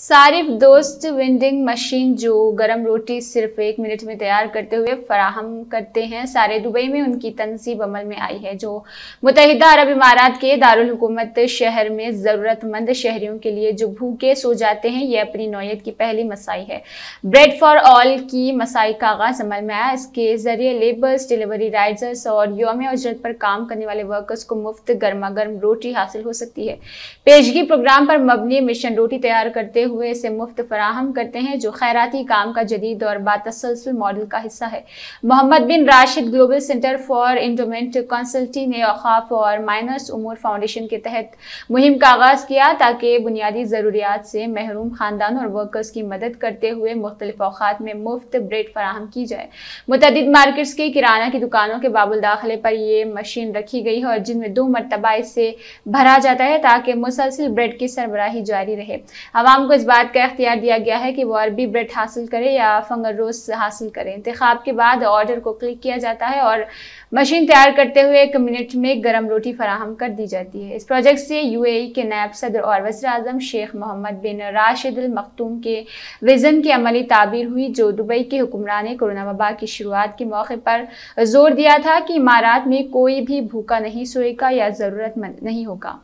सारिफ दोस्त winding machine जो गरम रोटी सिर्फ एक मिनट में तैयार करते हुए फराहम करते हैं सारे दुबई में उनकी तनसीब अमल में आई है जो मुतहदा अरब इमारात के दारकूमत शहर में ज़रूरतमंद शहरीों के लिए जो भूखे सो जाते हैं ये अपनी नौीयत की पहली मसाई है ब्रेड फॉर ऑल की मसाई का आगाज़ अमल में आया इसके ज़रिए लेबर्स डिलीवरी राइडर्स और योम उजरत पर काम करने वाले वर्कर्स को मुफ्त गर्मा गर्म रोटी हासिल हो सकती है पेशगी प्रोग्राम पर मबनी मिशन रोटी तैयार करते हुए इसे मुफ्त फराहम करते हैं जो खैराती काम का जदीद और बातसलसल मॉडल का हिस्सा है Mohammed bin Rashid global centre for endowment consultancy ने अखाफ और माइनस उमूर फाउंडेशन के तहत मुहिम का आगाज़ किया ताकि बुनियादी ज़रूरियात से महरूम ख़ानदान और वर्कर्स की मदद करते हुए मुख्तलिफ अवकात में मुफ्त ब्रेड फराहम की जाए मुतद मार्केट्स के किराना की दुकानों के बाबुल दाखिले पर यह मशीन रखी गई है और जिनमें दो मरतबा इसे भरा जाता है ताकि मुसलसिल ब्रेड की सरबराही जारी रहे आवाम को इस बात का अख्तियार दिया गया है कि वो अरबी ब्रेड हासिल करें या रोज हासिल करें इंतखा के बाद ऑर्डर को क्लिक किया जाता है और मशीन तैयार करते हुए एक मिनट में गर्म रोटी फराहम कर दी जाती है इस प्रोजेक्ट से यू ए के नायब सदर और वजर अजम शेख मोहम्मद बिन राशिद मखतूम के विजन की अमली ताबीर हुई जो दुबई के हुक्मरान ने कोरोना वबा की शुरुआत के मौके पर जोर दिया था कि इमारात में कोई भी भूखा नहीं सोएगा या ज़रूरतमंद नहीं होगा